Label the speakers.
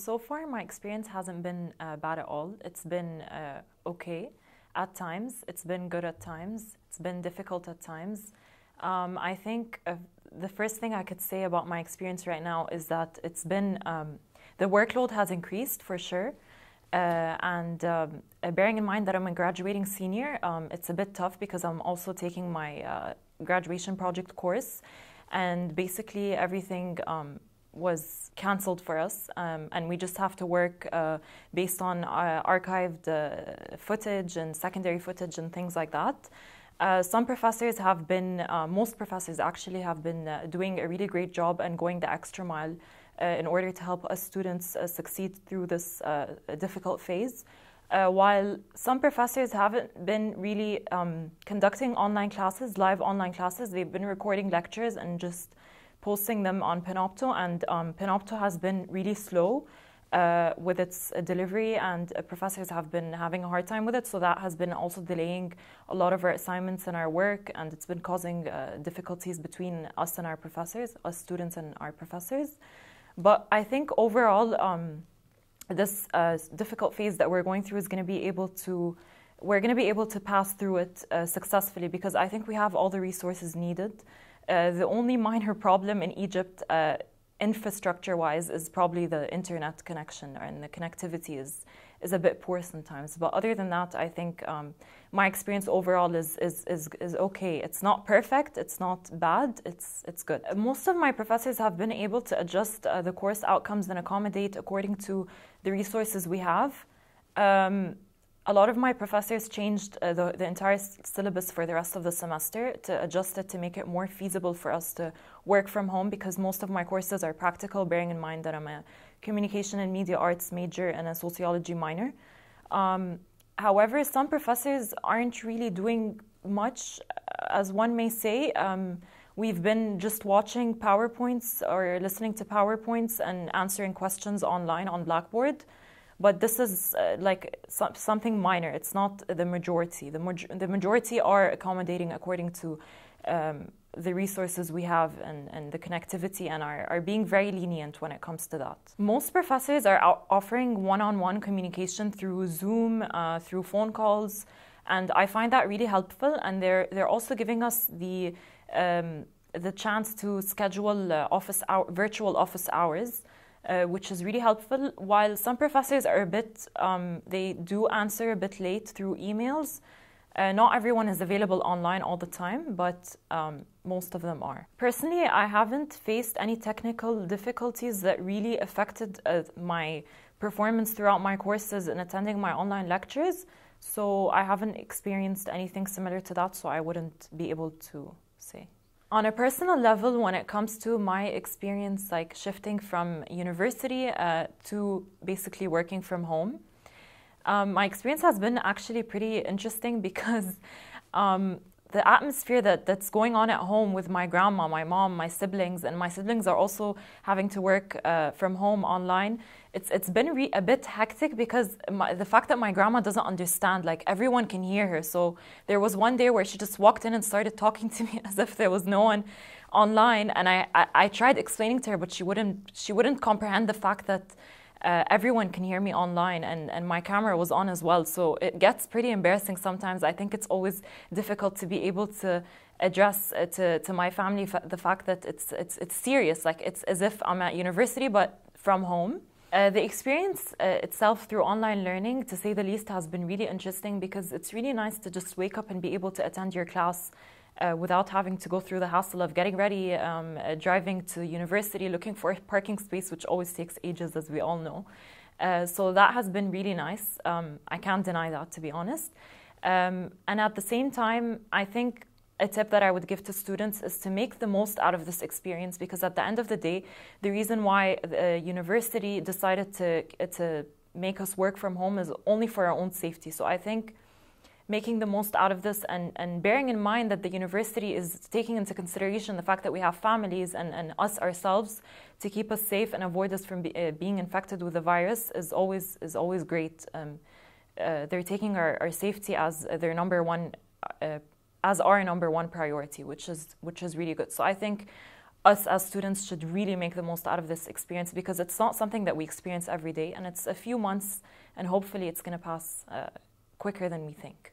Speaker 1: So far, my experience hasn't been uh, bad at all. It's been uh, okay at times, it's been good at times, it's been difficult at times. Um, I think uh, the first thing I could say about my experience right now is that it's been um, the workload has increased for sure. Uh, and um, uh, bearing in mind that I'm a graduating senior, um, it's a bit tough because I'm also taking my uh, graduation project course. And basically, everything um, was cancelled for us, um, and we just have to work uh, based on uh, archived uh, footage and secondary footage and things like that. Uh, some professors have been, uh, most professors actually have been uh, doing a really great job and going the extra mile in order to help us students succeed through this difficult phase. while some professors haven't been really um, conducting online classes, live online classes, they've been recording lectures and just posting them on Panopto, and um, Panopto has been really slow uh, with its uh, delivery, and uh, professors have been having a hard time with it. So that has been also delaying a lot of our assignments and our work, and it's been causing uh, difficulties between us and our professors, us students and our professors. But I think overall, um, this uh, difficult phase that we're going through is going to be able to we're going to be able to pass through it uh, successfully because I think we have all the resources needed. Uh, the only minor problem in Egypt, uh, infrastructure wise, is probably the internet connection and the connectivity is, is a bit poor sometimes. But other than that, I think um, my experience overall is, is, is, is okay. It's not perfect, it's not bad, it's, it's good. Most of my professors have been able to adjust uh, the course outcomes and accommodate according to the resources we have. Um, a lot of my professors changed uh, the, the, entire syllabus for the rest of the semester to adjust it to make it more feasible for us to work from home because most of my courses are practical, bearing in mind that I'm a communication and media arts major and a sociology minor. Um, however, some professors aren't really doing much, uh, as one may say. Um, we've been just watching PowerPoints or listening to PowerPoints and answering questions online on Blackboard. But this is uh, like so something minor. It's not the majority. The, ma the majority are accommodating according to um, the resources we have and, and the connectivity and are, are being very lenient when it comes to that. Most professors are offering one on one communication through Zoom, uh, through phone calls, and I find that really helpful. And they're, they're also giving us the um, the chance to schedule uh, office virtual office hours uh, which is really helpful. While some professors are a bit, um, they do answer a bit late through emails. Uh, not everyone is available online all the time, but um, most of them are. Personally, I haven't faced any technical difficulties that really affected uh, my performance throughout my courses and attending my online lectures. So I haven't experienced anything similar to that, so I wouldn't be able to say on a personal level, when it comes to my experience, like shifting from university uh, to basically working from home, um, my experience has been actually pretty interesting because um, the atmosphere that, that's going on at home with my grandma, my mom, my siblings, and my siblings are also having to work uh, from home online. It's, it's been re- a bit hectic because my, the fact that my grandma doesn't understand, like everyone can hear her. So there was one day where she just walked in and started talking to me as if there was no one online. And I, I, I tried explaining to her, but she wouldn't, she wouldn't comprehend the fact that uh, everyone can hear me online and, and my camera was on as well so it gets pretty embarrassing sometimes i think it's always difficult to be able to address uh, to, to my family the fact that it's, it's, it's serious like it's as if i'm at university but from home uh, the experience uh, itself through online learning, to say the least, has been really interesting because it's really nice to just wake up and be able to attend your class uh, without having to go through the hassle of getting ready, um, uh, driving to university, looking for a parking space, which always takes ages, as we all know. Uh, so that has been really nice. Um, I can't deny that, to be honest. Um, and at the same time, I think a tip that I would give to students is to make the most out of this experience because at the end of the day, the reason why the uh, university decided to uh, to make us work from home is only for our own safety. So I think making the most out of this and, and bearing in mind that the university is taking into consideration the fact that we have families and, and us ourselves to keep us safe and avoid us from be, uh, being infected with the virus is always, is always great. Um, uh, they're taking our, our safety as their number one, uh, as our number one priority, which is, which is really good. So I think us as students should really make the most out of this experience because it's not something that we experience every day and it's a few months and hopefully it's going to pass uh, quicker than we think.